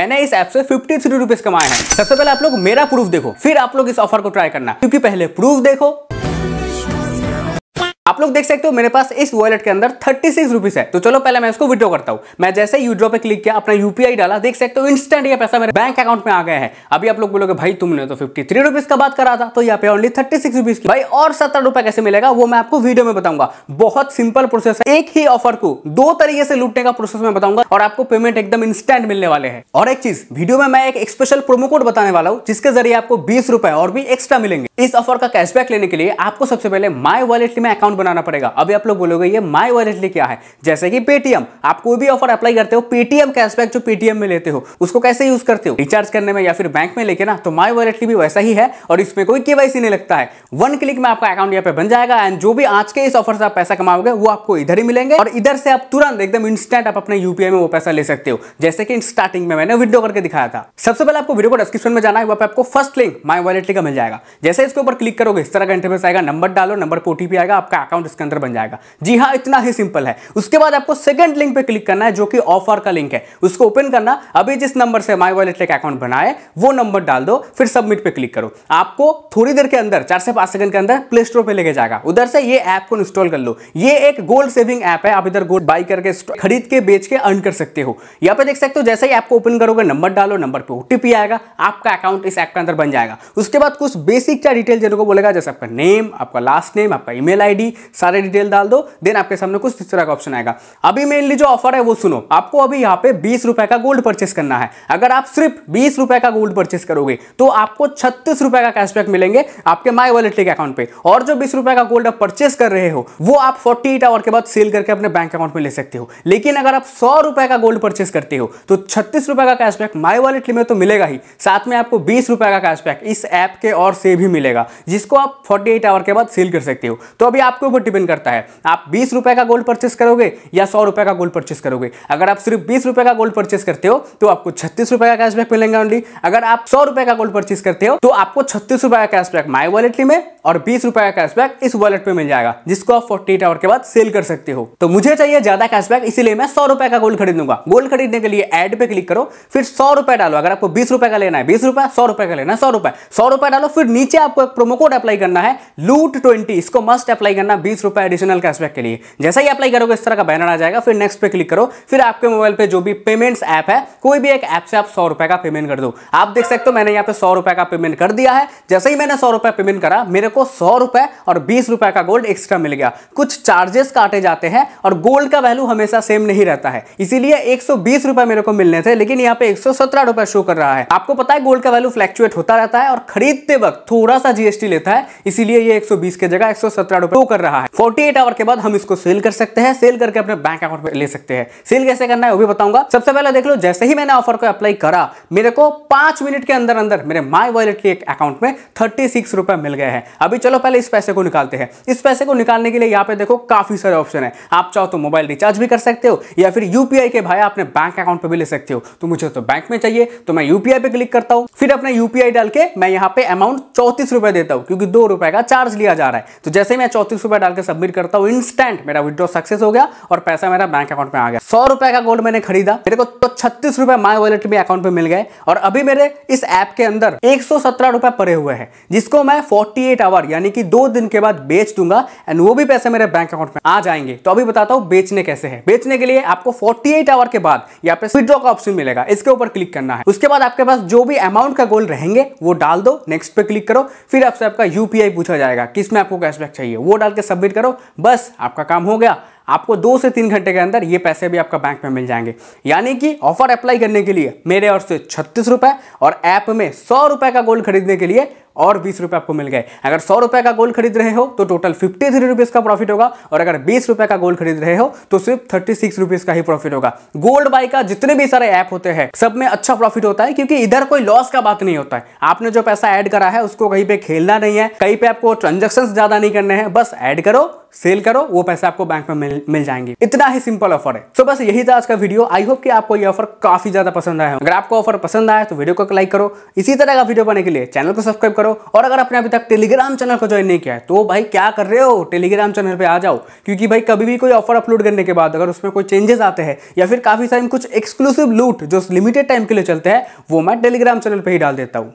मैंने इस ऐप से फिफ्टी थ्री रुपीज कमाए हैं सबसे पहले आप लोग मेरा प्रूफ देखो फिर आप लोग इस ऑफर को ट्राई करना क्योंकि पहले प्रूफ देखो आप लोग देख सकते हो मेरे पास इस वॉलेट के अंदर थर्टी सिक्स रुपीज है तो चलो पहले मैं इसको विड्रॉ करता हूँ मैं जैसे यूड्रो पे क्लिक किया अपना यूपीआई डाला देख सकते हो इंस्टेंट ये पैसा मेरे बैंक अकाउंट में आ गया है अभी आप लोग बोलोगे भाई तुमने तो फिफ्टी थ्री रुपीज का बात करा था तो यहाँ पे ओनली थर्टी सिक्स रुपीज की भाई और सत्तर रुपए कैसे मिलेगा वो मैं आपको वीडियो में बताऊंगा बहुत सिंपल प्रोसेस है एक ही ऑफर को दो तरीके से लूटने का प्रोसेस मैं बताऊंगा और आपको पेमेंट एकदम इंस्टेंट मिलने वाले हैं और एक चीज वीडियो में मैं एक स्पेशल प्रोमो कोड बताने वाला हूँ जिसके जरिए आपको बीस और भी एक्स्ट्रा मिलेंगे इस ऑफर का कैशबैक लेने के लिए आपको सबसे पहले माय वॉलेट में अकाउंट बनाना पड़ेगा अभी आप लोग बोलोगे ये माय वॉलेट क्या है जैसे कि पेटीएम आप कोई भी ऑफर अप्लाई करते हो पेटीएम कैशबैक जो पेटीएम में लेते हो उसको कैसे यूज करते हो रिचार्ज करने में या फिर बैंक में लेके ना तो माई वॉलेट भी वैसा ही है और इसमें कोई केवाईसी नहीं लगता है वन क्लिक में आपका अकाउंट यहाँ पे बन जाएगा एंड जो भी आज के इस ऑफर से आप पैसा कमाओगे वो आपको इधर ही मिलेंगे और इधर से आप तुरंत एकदम इंस्टेंट आप अपने यूपीआई में वो पैसा ले सकते हो जैसे कि स्टार्टिंग में मैंने विड्रो करके दिखाया था सबसे पहले आपको वीडियो को डिस्क्रिप्शन में जाना है वहां पर आपको फर्स्ट लिंक माई वॉलेट का मिल जाएगा जैसे के ऊपर क्लिक करोगे इस तरह का इंटरफेस आएगा नंबर डालो नंबर पर ओटीपी आएगा आपका अकाउंट इसके अंदर बन जाएगा जी हाँ इतना ही सिंपल है उसके बाद आपको सेकंड लिंक पे क्लिक करना है जो कि ऑफर का लिंक है उसको ओपन करना अभी जिस नंबर से माई वॉलेट लेकर अकाउंट बनाए वो नंबर डाल दो फिर सबमिट पर क्लिक करो आपको थोड़ी देर के अंदर चार से पांच सेकंड के अंदर प्ले स्टोर पर लेके जाएगा उधर से ये ऐप को इंस्टॉल कर लो ये एक गोल्ड सेविंग ऐप है आप इधर गोल्ड बाई करके खरीद के बेच के अर्न कर सकते हो यहाँ पे देख सकते हो जैसे ही आपको ओपन करोगे नंबर डालो नंबर पर ओटीपी आएगा आपका अकाउंट इस ऐप के अंदर बन जाएगा उसके बाद कुछ बेसिक चार डिटेल को बोलेगा जैसे आपका नेम आपका लास्ट नेम आपका ईमेल आईडी सारे डिटेल डाल दो देन आपके सामने कुछ तीसरा का ऑप्शन आएगा अभी मेनली जो ऑफर है वो सुनो आपको अभी यहाँ पे बीस रुपए का गोल्ड परचेस करना है अगर आप सिर्फ बीस रुपए का गोल्ड परचेस करोगे तो आपको छत्तीस रुपए का कैशबैक मिलेंगे आपके माई वॉलेट के अकाउंट पे और जो बीस रुपए का गोल्ड आप परचेस कर रहे हो वो आप फोर्टी आवर के बाद सेल करके अपने बैंक अकाउंट में ले सकते हो लेकिन अगर आप सौ रुपए का गोल्ड परचेस करते हो तो छत्तीस रुपए का कैशबैक माई वॉलेट में तो मिलेगा ही साथ में आपको बीस रुपए का कैशबैक इस ऐप के और से भी मिलेगा मिलेगा जिसको आप 48 आवर के बाद सील कर सकते हो तो अभी आपके ऊपर डिपेंड करता है आप बीस रुपए का गोल्ड परचेस करोगे या सौ रुपए का गोल्ड परचेस करोगे अगर आप सिर्फ बीस रुपए का गोल्ड परचेस करते हो तो आपको छत्तीस रुपये का कैशबैक मिलेगा ओनली अगर आप सौ रुपए का गोल्ड परचेस करते हो तो आपको छत्तीस रुपये का कैशबैक माई वॉलेट में और बीस रुपए का कैशबैक इस वॉलेट में मिल जाएगा जिसको आप फोर्टी आवर के बाद सेल कर सकते हो तो मुझे चाहिए ज्यादा कैशबैक इसलिए मैं सौ रुपए का गोल्ड खरीदूंगा गोल्ड खरीदने के लिए एड पे क्लिक करो फिर सौ रुपए डालो अगर आपको बीस रुपए का लेना है बीस रुपए सौ रुपए का लेना है सौ रुपए सौ रुपए डालो फिर नीचे आपको एक प्रोमो कोड अप्लाई करना है लूट ट्वेंटी इसको मस्ट अप्लाई करना बीस रुपए एडिशनल कैशबैक के लिए जैसा ही अप्लाई करोगे इस तरह का बैनर आ जाएगा फिर नेक्स्ट पे क्लिक करो फिर आपके मोबाइल पे जो भी पेमेंट्स ऐप है कोई भी एक ऐप से आप सौ रुपए का पेमेंट कर दो आप देख सकते हो मैंने यहाँ पे सौ रुपए का पेमेंट कर दिया है जैसे ही मैंने सौ रुपए पेमेंट करा मेरे को सौ रुपए और बीस रुपए का गोल्ड एक्स्ट्रा मिल गया कुछ चार्जेस काटे जाते हैं और गोल्ड का वैल्यू हमेशा सेम नहीं रहता है इसीलिए एक सौ मेरे को मिलने थे लेकिन यहाँ पे एक सौ शो कर रहा है आपको पता है गोल्ड का वैल्यू फ्लैक्चुएट होता रहता है और खरीदते वक्त थोड़ा सा जीएसटी लेता है इसीलिए ये 120 के जगह एक सौ शो कर रहा है 48 आवर के बाद हम इसको सेल कर सकते हैं सेल करके अपने बैंक अकाउंट में ले सकते हैं सेल कैसे करना है वो भी बताऊंगा सबसे पहले देख लो जैसे ही मैंने ऑफर को अप्लाई करा मेरे को पांच मिनट के अंदर अंदर मेरे माई वॉलेट के एक अकाउंट में थर्टी रुपए मिल गए हैं अभी चलो पहले इस पैसे को निकालते हैं इस पैसे को निकालने के लिए यहाँ पे देखो काफी सारे ऑप्शन है आप चाहो तो मोबाइल रिचार्ज भी कर सकते हो या फिर यूपीआई के भाई अपने बैंक अकाउंट पर भी ले सकते हो तो मुझे तो बैंक में चाहिए तो मैं यूपीआई पे क्लिक करता हूँ फिर अपना यूपीआई डाल के मैं यहाँ पे अमाउंट चौतीस देता हूँ क्योंकि दो का चार्ज लिया जा रहा है तो जैसे मैं चौतीस रुपए डाल के सबमिट करता हूँ इंस्टेंट मेरा विड्रॉ सक्सेस हो गया और पैसा मेरा बैंक अकाउंट में आ गया सौ रुपए का गोल्ड मैंने खरीदा मेरे को तो छत्तीस रुपए माई वॉलेट में अकाउंट पे मिल गए और अभी मेरे इस ऐप के अंदर एक सौ सत्रह रुपए पड़े हुए हैं जिसको मैं फोर्टी एट आवर आवर यानी कि दो दिन के बाद बेच दूंगा एंड वो भी पैसे मेरे बैंक अकाउंट में आ जाएंगे तो अभी बताता हूँ बेचने कैसे है बेचने के लिए आपको 48 आवर के बाद यहाँ पे विद्रॉ का ऑप्शन मिलेगा इसके ऊपर क्लिक करना है उसके बाद आपके पास जो भी अमाउंट का गोल रहेंगे वो डाल दो नेक्स्ट पे क्लिक करो फिर आपसे आपका यूपीआई पूछा जाएगा किसमें आपको कैशबैक चाहिए वो डाल के सबमिट करो बस आपका काम हो गया आपको दो से तीन घंटे के अंदर ये पैसे भी आपका बैंक में मिल जाएंगे यानी कि ऑफर अप्लाई करने के लिए मेरे और से छत्तीस रुपए और ऐप में सौ रुपए का गोल्ड खरीदने के लिए और बीस रुपये आपको मिल गए अगर सौ रुपये का गोल्ड खरीद रहे हो तो टोटल फिफ्टी थ्री रुपीज़ का प्रॉफिट होगा और अगर बीस रुपये का गोल्ड खरीद रहे हो तो सिर्फ थर्टी सिक्स रुपीज़ का ही प्रॉफिट होगा गोल्ड बाई का जितने भी सारे ऐप होते हैं सब में अच्छा प्रॉफिट होता है क्योंकि इधर कोई लॉस का बात नहीं होता है आपने जो पैसा ऐड करा है उसको कहीं पे खेलना नहीं है कहीं पे आपको ट्रांजेक्शन ज़्यादा नहीं करने हैं बस ऐड करो सेल करो वो पैसे आपको बैंक में मिल, मिल जाएंगे इतना ही सिंपल ऑफर है तो so बस यही था आज का वीडियो आई होप कि आपको ये ऑफर काफी ज्यादा पसंद आया अगर आपको ऑफर पसंद आया तो वीडियो को लाइक करो इसी तरह का वीडियो बने के लिए चैनल को सब्सक्राइब करो और अगर आपने अभी तक टेलीग्राम चैनल को ज्वाइन नहीं किया है तो भाई क्या कर रहे हो टेलीग्राम चैनल पर आ जाओ क्योंकि भाई कभी भी कोई ऑफर अपलोड करने के बाद अगर उसमें कोई चेंजेस आते हैं या फिर काफी सारे कुछ एक्सक्लूसिव लूट जो लिमिटेड टाइम के लिए चलते हैं वो मैं टेलीग्राम चैनल पर ही डाल देता हूँ